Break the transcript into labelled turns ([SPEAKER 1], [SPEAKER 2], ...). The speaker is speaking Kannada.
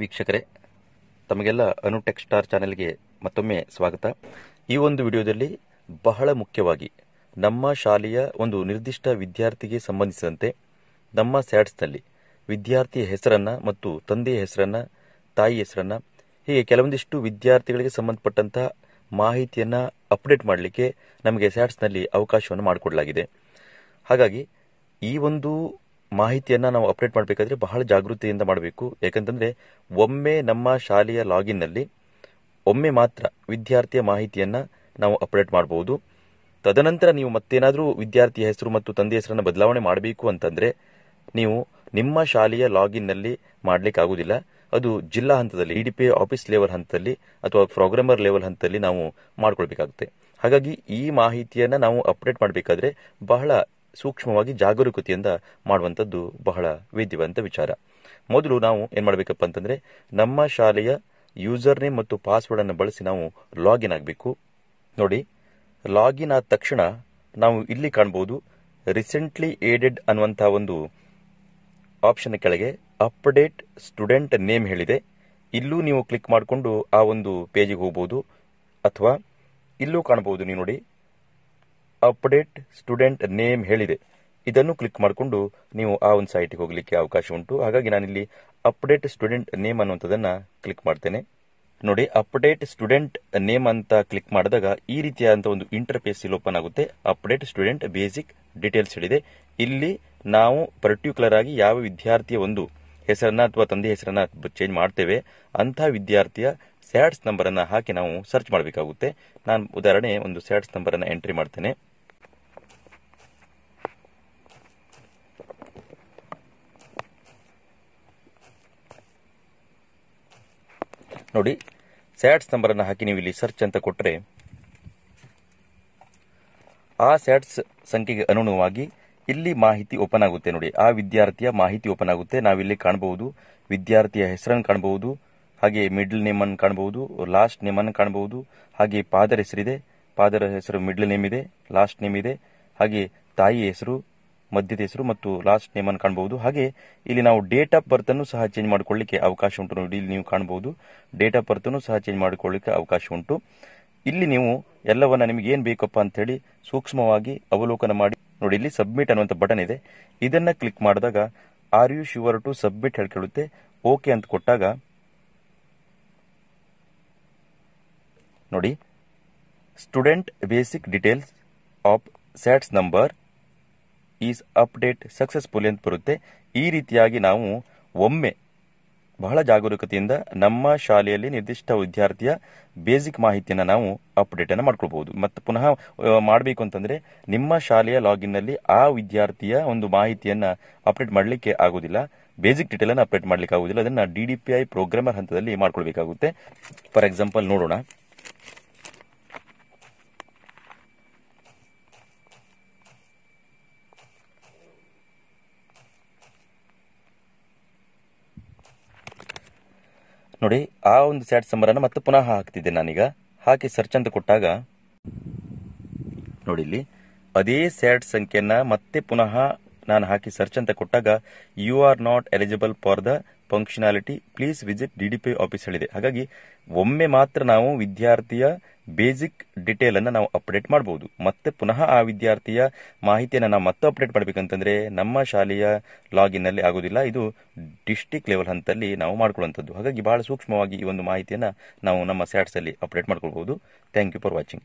[SPEAKER 1] ವೀಕ್ಷಕರೇ ತಮಗೆಲ್ಲ ಅನು ಟೆಕ್ ಸ್ಟಾರ್ ಚಾನೆಲ್ಗೆ ಮತ್ತೊಮ್ಮೆ ಸ್ವಾಗತ ಈ ಒಂದು ವಿಡಿಯೋದಲ್ಲಿ ಬಹಳ ಮುಖ್ಯವಾಗಿ ನಮ್ಮ ಶಾಲೆಯ ಒಂದು ನಿರ್ದಿಷ್ಟ ವಿದ್ಯಾರ್ಥಿಗೆ ಸಂಬಂಧಿಸಿದಂತೆ ನಮ್ಮ ಸ್ಯಾಟ್ಸ್ನಲ್ಲಿ ವಿದ್ಯಾರ್ಥಿಯ ಹೆಸರನ್ನ ಮತ್ತು ತಂದೆಯ ಹೆಸರನ್ನ ತಾಯಿ ಹೆಸರನ್ನ ಹೀಗೆ ಕೆಲವೊಂದಿಷ್ಟು ವಿದ್ಯಾರ್ಥಿಗಳಿಗೆ ಸಂಬಂಧಪಟ್ಟಂತಹ ಮಾಹಿತಿಯನ್ನು ಅಪ್ಡೇಟ್ ಮಾಡಲಿಕ್ಕೆ ನಮಗೆ ಸ್ಯಾಟ್ಸ್ನಲ್ಲಿ ಅವಕಾಶವನ್ನು ಮಾಡಿಕೊಡಲಾಗಿದೆ ಹಾಗಾಗಿ ಈ ಒಂದು ಮಾಹಿತಿಯನ್ನು ನಾವು ಅಪ್ಡೇಟ್ ಮಾಡಬೇಕಾದ್ರೆ ಬಹಳ ಜಾಗೃತಿಯಿಂದ ಮಾಡಬೇಕು ಯಾಕಂತಂದ್ರೆ ಒಮ್ಮೆ ನಮ್ಮ ಶಾಲೆಯ ಲಾಗಿನ್ನಲ್ಲಿ ಒಮ್ಮೆ ಮಾತ್ರ ವಿದ್ಯಾರ್ಥಿಯ ಮಾಹಿತಿಯನ್ನು ನಾವು ಅಪ್ಡೇಟ್ ಮಾಡಬಹುದು ತದನಂತರ ನೀವು ಮತ್ತೇನಾದರೂ ವಿದ್ಯಾರ್ಥಿಯ ಹೆಸರು ಮತ್ತು ತಂದೆ ಹೆಸರನ್ನು ಬದಲಾವಣೆ ಮಾಡಬೇಕು ಅಂತಂದರೆ ನೀವು ನಿಮ್ಮ ಶಾಲೆಯ ಲಾಗಿನ್ನಲ್ಲಿ ಮಾಡಲಿಕ್ಕಾಗುವುದಿಲ್ಲ ಅದು ಜಿಲ್ಲಾ ಹಂತದಲ್ಲಿ ಇಡಿಪಿ ಆಫೀಸ್ ಲೆವೆಲ್ ಹಂತದಲ್ಲಿ ಅಥವಾ ಪ್ರೋಗ್ರಾಮರ್ ಲೆವೆಲ್ ಹಂತದಲ್ಲಿ ನಾವು ಮಾಡ್ಕೊಳ್ಬೇಕಾಗುತ್ತೆ ಹಾಗಾಗಿ ಈ ಮಾಹಿತಿಯನ್ನು ನಾವು ಅಪ್ಡೇಟ್ ಮಾಡಬೇಕಾದ್ರೆ ಬಹಳ ಸೂಕ್ಷ್ಮವಾಗಿ ಜಾಗರೂಕತೆಯಿಂದ ಮಾಡುವಂಥದ್ದು ಬಹಳ ವೇದ್ಯವಂತ ವಿಚಾರ ಮೊದಲು ನಾವು ಏನು ಮಾಡಬೇಕಪ್ಪ ಅಂತಂದ್ರೆ ನಮ್ಮ ಶಾಲೆಯ ಯೂಸರ್ ನೇಮ್ ಮತ್ತು ಪಾಸ್ವರ್ಡ್ ಅನ್ನು ಬಳಸಿ ನಾವು ಲಾಗಿನ್ ಆಗಬೇಕು ನೋಡಿ ಲಾಗಿನ್ ಆದ ತಕ್ಷಣ ನಾವು ಇಲ್ಲಿ ಕಾಣಬಹುದು ರೀಸೆಂಟ್ಲಿ ಏಡೆಡ್ ಅನ್ನುವಂತಹ ಒಂದು ಆಪ್ಷನ್ ಕೆಳಗೆ ಅಪ್ಡೇಟ್ ಸ್ಟೂಡೆಂಟ್ ನೇಮ್ ಹೇಳಿದೆ ಇಲ್ಲೂ ನೀವು ಕ್ಲಿಕ್ ಮಾಡಿಕೊಂಡು ಆ ಒಂದು ಪೇಜಿಗೆ ಹೋಗ್ಬೋದು ಅಥವಾ ಇಲ್ಲೂ ಕಾಣಬಹುದು ನೀವು ನೋಡಿ ಅಪ್ಡೇಟ್ ಸ್ಟೂಡೆಂಟ್ ನೇಮ್ ಹೇಳಿದೆ ಇದನ್ನು ಕ್ಲಿಕ್ ಮಾಡಿಕೊಂಡು ನೀವು ಆ ಒಂದು ಸೈಟ್ಗೆ ಹೋಗಲಿಕ್ಕೆ ಅವಕಾಶ ಉಂಟು ಹಾಗಾಗಿ ನಾನಿಲ್ಲಿ ಅಪ್ಡೇಟ್ ಸ್ಟೂಡೆಂಟ್ ನೇಮ್ ಅನ್ನುವಂಥದ್ದನ್ನು ಕ್ಲಿಕ್ ಮಾಡ್ತೇನೆ ನೋಡಿ ಅಪ್ಡೇಟ್ ಸ್ಟೂಡೆಂಟ್ ನೇಮ್ ಅಂತ ಕ್ಲಿಕ್ ಮಾಡಿದಾಗ ಈ ರೀತಿಯಾದಂಥ ಒಂದು ಇಂಟರ್ಫೇಸ್ ಇಲ್ಲಿ ಓಪನ್ ಆಗುತ್ತೆ ಅಪ್ಡೇಟ್ ಸ್ಟೂಡೆಂಟ್ ಬೇಸಿಕ್ ಡೀಟೇಲ್ಸ್ ಹೇಳಿದೆ ಇಲ್ಲಿ ನಾವು ಪರ್ಟಿಕ್ಯುಲರ್ ಆಗಿ ಯಾವ ವಿದ್ಯಾರ್ಥಿಯ ಒಂದು ಹೆಸರನ್ನ ಅಥವಾ ತಂದೆ ಹೆಸರನ್ನ ಚೇಂಜ್ ಮಾಡ್ತೇವೆ ಅಂತಹ ವಿದ್ಯಾರ್ಥಿಯ ಸ್ಯಾಟ್ಸ್ ನಂಬರನ್ನು ಹಾಕಿ ನಾವು ಸರ್ಚ್ ಮಾಡಬೇಕಾಗುತ್ತೆ ನಾನು ಉದಾಹರಣೆ ಒಂದು ಸ್ಯಾಟ್ಸ್ ನಂಬರನ್ನು ಎಂಟ್ರಿ ಮಾಡ್ತೇನೆ ನೋಡಿ ಸ್ಯಾಟ್ಸ್ ನಂಬರನ್ನು ಹಾಕಿ ನೀವು ಇಲ್ಲಿ ಸರ್ಚ್ ಅಂತ ಕೊಟ್ಟರೆ ಆ ಸ್ಯಾಟ್ಸ್ ಸಂಖ್ಯೆಗೆ ಅನುಗುಣವಾಗಿ ಇಲ್ಲಿ ಮಾಹಿತಿ ಓಪನ್ ಆಗುತ್ತೆ ನೋಡಿ ಆ ವಿದ್ಯಾರ್ಥಿಯ ಮಾಹಿತಿ ಓಪನ್ ಆಗುತ್ತೆ ನಾವಿಲ್ಲಿ ಕಾಣಬಹುದು ವಿದ್ಯಾರ್ಥಿಯ ಹೆಸರನ್ನು ಕಾಣಬಹುದು ಹಾಗೆ ಮಿಡ್ಲ್ ನೇಮ್ ಅನ್ನು ಕಾಣಬಹುದು ಲಾಸ್ಟ್ ನೇಮ್ ಅನ್ನು ಕಾಣಬಹುದು ಹಾಗೆ ಪಾದರ ಹೆಸರಿದೆ ಪಾದರ ಹೆಸರು ಮಿಡ್ಲ್ ನೇಮ್ ಇದೆ ಲಾಸ್ಟ್ ನೇಮ್ ಇದೆ ಹಾಗೆ ತಾಯಿ ಹೆಸರು ಮಧ್ಯದ ಹೆಸರು ಮತ್ತು ಲಾಸ್ಟ್ ನೇಮ್ ಅನ್ನು ಕಾಣಬಹುದು ಹಾಗೆ ಇಲ್ಲಿ ನಾವು ಡೇಟ್ ಆಫ್ ಬರ್ತ್ ಅನ್ನು ಸಹ ಚೇಂಜ್ ಮಾಡಿಕೊಳ್ಳಿಕ್ಕೆ ಅವಕಾಶ ಉಂಟು ನೋಡಿ ಇಲ್ಲಿ ನೀವು ಕಾಣಬಹುದು ಡೇಟ್ ಆಫ್ ಬರ್ತ್ ಅನ್ನು ಸಹ ಚೇಂಜ್ ಮಾಡಿಕೊಳ್ಳಿಕ್ಕೆ ಅವಕಾಶ ಉಂಟು ಇಲ್ಲಿ ನೀವು ಎಲ್ಲವನ್ನ ನಿಮಗೆ ಏನ್ ಬೇಕಪ್ಪ ಅಂತ ಹೇಳಿ ಸೂಕ್ಷ್ಮವಾಗಿ ಅವಲೋಕನ ಮಾಡಿ ನೋಡಿ ಇಲ್ಲಿ ಸಬ್ಮಿಟ್ ಅನ್ನುವಂಥ ಬಟನ್ ಇದೆ ಇದನ್ನು ಕ್ಲಿಕ್ ಮಾಡಿದಾಗ are you sure to submit ಹೇಳ್ಕೊಳ್ಳುತ್ತೆ ಓಕೆ ಅಂತ ಕೊಟ್ಟಾಗ ನೋಡಿ student basic details of SATS number is update successful ಅಂತ ಬರುತ್ತೆ ಈ ರೀತಿಯಾಗಿ ನಾವು ಒಮ್ಮೆ ಬಹಳ ಜಾಗರೂಕತೆಯಿಂದ ನಮ್ಮ ಶಾಲೆಯಲ್ಲಿ ನಿರ್ದಿಷ್ಟ ವಿದ್ಯಾರ್ಥಿಯ ಬೇಸಿಕ್ ಮಾಹಿತಿಯನ್ನು ನಾವು ಅಪ್ಡೇಟ್ ಅನ್ನು ಮಾಡ್ಕೊಳ್ಬಹುದು ಮತ್ತು ಪುನಃ ಮಾಡಬೇಕು ಅಂತಂದ್ರೆ ನಿಮ್ಮ ಶಾಲೆಯ ಲಾಗಿನ್ ನಲ್ಲಿ ಆ ವಿದ್ಯಾರ್ಥಿಯ ಒಂದು ಮಾಹಿತಿಯನ್ನ ಅಪ್ಡೇಟ್ ಮಾಡಲಿಕ್ಕೆ ಆಗುದಿಲ್ಲ ಬೇಸಿಕ್ ಡೀಟೇಲ್ ಅನ್ನು ಅಪ್ಡೇಟ್ ಮಾಡ್ಲಿಕ್ಕೆ ಆಗುದಿಲ್ಲ ಅದನ್ನ ಡಿಡಿಪಿಐ ಪ್ರೋಗ್ರಾಮರ್ ಹಂತದಲ್ಲಿ ಮಾಡ್ಕೊಳ್ಬೇಕಾಗುತ್ತೆ ಫಾರ್ ಎಕ್ಸಾಂಪಲ್ ನೋಡೋಣ ನೋಡಿ ಆ ಒಂದು ಸ್ಯಾಡ್ ಸಮ್ಮರನ್ನು ಮತ್ತೆ ಪುನಃ ಹಾಕ್ತಿದ್ದೆ ನಾನೀಗ ಹಾಕಿ ಸರ್ಚ್ ಅಂತ ಕೊಟ್ಟಾಗ ನೋಡಿ ಇಲ್ಲಿ ಅದೇ ಸ್ಯಾಡ್ ಸಂಖ್ಯೆನ ಮತ್ತೆ ಪುನಃ ನಾನು ಹಾಕಿ ಸರ್ಚ್ ಅಂತ ಕೊಟ್ಟಾಗ you are not eligible for the functionality please visit DDP office ಹೇಳಿದೆ ಹಾಗಾಗಿ ಒಮ್ಮೆ ಮಾತ್ರ ನಾವು ವಿದ್ಯಾರ್ಥಿಯ ಬೇಸಿಕ್ ಡಿಟೇಲ್ ಅನ್ನು ನಾವು ಅಪ್ಡೇಟ್ ಮಾಡಬಹುದು ಮತ್ತೆ ಪುನಃ ಆ ವಿದ್ಯಾರ್ಥಿಯ ಮಾಹಿತಿಯನ್ನು ನಾವು ಮತ್ತೆ ಅಪ್ಡೇಟ್ ಮಾಡಬೇಕಂತಂದ್ರೆ ನಮ್ಮ ಶಾಲೆಯ ಲಾಗಿನ್ ಅಲ್ಲಿ ಆಗೋದಿಲ್ಲ ಇದು ಡಿಸ್ಟಿಕ್ ಲೆವೆಲ್ ಹಂತದಲ್ಲಿ ನಾವು ಮಾಡ್ಕೊಳ್ಳುವಂಥದ್ದು ಹಾಗಾಗಿ ಬಹಳ ಸೂಕ್ಷ್ಮವಾಗಿ ಈ ಒಂದು ಮಾಹಿತಿಯನ್ನು ನಾವು ನಮ್ಮ ಸ್ಯಾಟ್ಸ್ ಅಲ್ಲಿ ಅಪ್ಡೇಟ್ ಮಾಡ್ಕೊಳ್ಬಹುದು ಥ್ಯಾಂಕ್ ಯು ಫಾರ್ ವಾಚಿಂಗ್